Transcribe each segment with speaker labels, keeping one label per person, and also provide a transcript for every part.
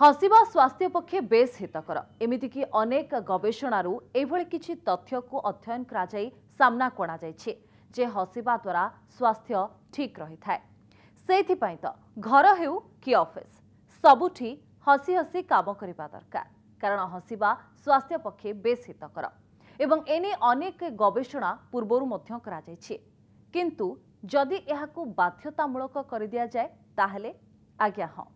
Speaker 1: ହସିବା ସ୍ୱାସ୍ଥ୍ୟ ପକ୍ଷେ ବେଶ୍ ହିତକର ଏମିତିକି ଅନେକ ଗବେଷଣାରୁ ଏଭଳି କିଛି ତଥ୍ୟକୁ ଅଧ୍ୟୟନ କରାଯାଇ ସାମ୍ନାକୁ ଅଣାଯାଇଛି ଯେ ହସିବା ଦ୍ୱାରା ସ୍ୱାସ୍ଥ୍ୟ ଠିକ୍ ରହିଥାଏ ସେଇଥିପାଇଁ ତ ଘର ହେଉ କି ଅଫିସ୍ ସବୁଠି ହସି ହସି କାମ କରିବା ଦରକାର କାରଣ ହସିବା ସ୍ୱାସ୍ଥ୍ୟ ପକ୍ଷେ ବେଶ୍ ହିତକର ଏବଂ ଏନେଇ ଅନେକ ଗବେଷଣା ପୂର୍ବରୁ ମଧ୍ୟ କରାଯାଇଛି କିନ୍ତୁ ଯଦି ଏହାକୁ ବାଧ୍ୟତାମୂଳକ କରିଦିଆଯାଏ ତାହେଲେ ଆଜ୍ଞା ହଁ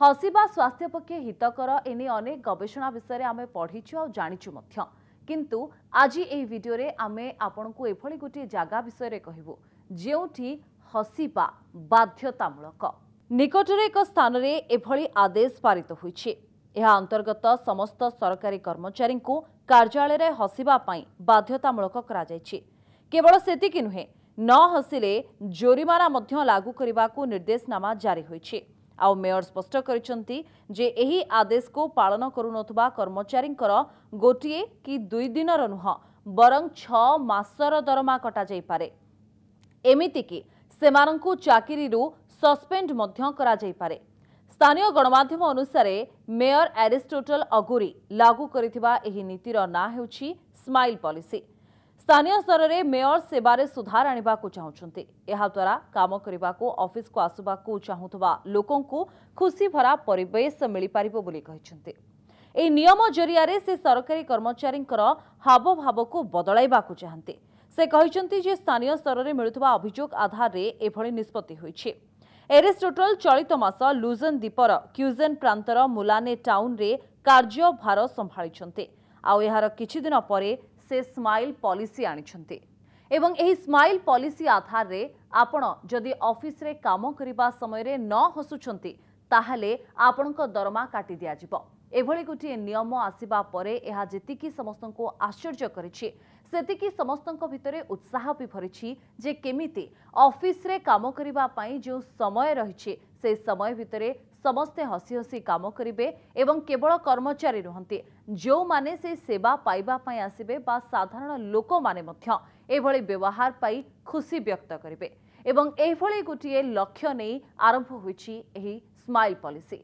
Speaker 1: ହସିବା ସ୍ୱାସ୍ଥ୍ୟ ପକ୍ଷେ ହିତକର ଏନେଇ ଅନେକ ଗବେଷଣା ବିଷୟରେ ଆମେ ପଢ଼ିଛୁ ଆଉ ଜାଣିଛୁ ମଧ୍ୟ କିନ୍ତୁ ଆଜି ଏହି ଭିଡ଼ିଓରେ ଆମେ ଆପଣଙ୍କୁ ଏଭଳି ଗୋଟିଏ ଜାଗା ବିଷୟରେ କହିବୁ ଯେଉଁଠି ହସିବା ବାଧ୍ୟତାମୂଳକ ନିକଟରେ ଏକ ସ୍ଥାନରେ ଏଭଳି ଆଦେଶ ପାରିତ ହୋଇଛି ଏହା ଅନ୍ତର୍ଗତ ସମସ୍ତ ସରକାରୀ କର୍ମଚାରୀଙ୍କୁ କାର୍ଯ୍ୟାଳୟରେ ହସିବା ପାଇଁ ବାଧ୍ୟତାମୂଳକ କରାଯାଇଛି କେବଳ ସେତିକି ନୁହେଁ ନ ହସିଲେ ଜୋରିମାନା ମଧ୍ୟ ଲାଗୁ କରିବାକୁ ନିର୍ଦ୍ଦେଶନାମା ଜାରି ହୋଇଛି ଆଉ ମେୟର ସ୍ପଷ୍ଟ କରିଛନ୍ତି ଯେ ଏହି ଆଦେଶକୁ ପାଳନ କରୁନଥିବା କର୍ମଚାରୀଙ୍କର ଗୋଟିଏ କି ଦୁଇ ଦିନର ନୁହଁ ବରଂ ଛଅ ମାସର ଦରମା କଟାଯାଇପାରେ ଏମିତିକି ସେମାନଙ୍କୁ ଚାକିରିରୁ ସସ୍ପେଣ୍ଡ ମଧ୍ୟ କରାଯାଇପାରେ ସ୍ଥାନୀୟ ଗଣମାଧ୍ୟମ ଅନୁସାରେ ମେୟର ଆରିଷ୍ଟୋଟଲ ଅଗୁରି ଲାଗୁ କରିଥିବା ଏହି ନୀତିର ନାଁ ହେଉଛି ସ୍ମାଇଲ୍ ପଲିସି ସ୍ଥାନୀୟ ସ୍ତରରେ ମେୟର ସେବାରେ ସୁଧାର ଆଣିବାକୁ ଚାହୁଁଛନ୍ତି ଏହାଦ୍ୱାରା କାମ କରିବାକୁ ଅଫିସକୁ ଆସିବାକୁ ଚାହୁଁଥିବା ଲୋକଙ୍କୁ ଖୁସିଭରା ପରିବେଶ ମିଳିପାରିବ ବୋଲି କହିଛନ୍ତି ଏହି ନିୟମ ଜରିଆରେ ସେ ସରକାରୀ କର୍ମଚାରୀଙ୍କର ହାବଭାବକୁ ବଦଳାଇବାକୁ ଚାହାନ୍ତି ସେ କହିଛନ୍ତି ଯେ ସ୍ଥାନୀୟ ସ୍ତରରେ ମିଳୁଥିବା ଅଭିଯୋଗ ଆଧାରରେ ଏଭଳି ନିଷ୍ପତ୍ତି ହୋଇଛି ଏରିଷ୍ଟୋଟଲ ଚଳିତ ମାସ ଲୁଜନ୍ ଦ୍ୱୀପର କ୍ୟୁଜେନ୍ ପ୍ରାନ୍ତର ମୁଲାନେ ଟାଉନ୍ରେ କାର୍ଯ୍ୟଭାର ସମ୍ଭାଳିଛନ୍ତି ଆଉ ଏହାର କିଛିଦିନ ପରେ ସେ ସ୍ମାଇଲ୍ ପଲିସି ଆଣିଛନ୍ତି ଏବଂ ଏହି ସ୍ମାଇଲ୍ ପଲିସି ଆଧାରରେ ଆପଣ ଯଦି ଅଫିସରେ କାମ କରିବା ସମୟରେ ନ ହସୁଛନ୍ତି ତାହେଲେ ଆପଣଙ୍କ ଦରମା କାଟି ଦିଆଯିବ ଏଭଳି ଗୋଟିଏ ନିୟମ ଆସିବା ପରେ ଏହା ଯେତିକି ସମସ୍ତଙ୍କୁ ଆଶ୍ଚର୍ଯ୍ୟ କରିଛି ସେତିକି ସମସ୍ତଙ୍କ ଭିତରେ ଉତ୍ସାହ ବି ଭରିଛି ଯେ କେମିତି ଅଫିସରେ କାମ କରିବା ପାଇଁ ଯେଉଁ ସମୟ ରହିଛି ସେ ସମୟ ଭିତରେ ସମସ୍ତେ ହସି ହସି କାମ କରିବେ ଏବଂ କେବଳ କର୍ମଚାରୀ ନୁହନ୍ତି ଯେଉଁମାନେ ସେ ସେବା ପାଇବା ପାଇଁ ଆସିବେ ବା ସାଧାରଣ ଲୋକମାନେ ମଧ୍ୟ ଏଭଳି ବ୍ୟବହାର ପାଇ ଖୁସି ବ୍ୟକ୍ତ କରିବେ ଏବଂ ଏଭଳି ଗୋଟିଏ ଲକ୍ଷ୍ୟ ନେଇ ଆରମ୍ଭ ହୋଇଛି ଏହି ସ୍ମାଇଲ୍ ପଲିସି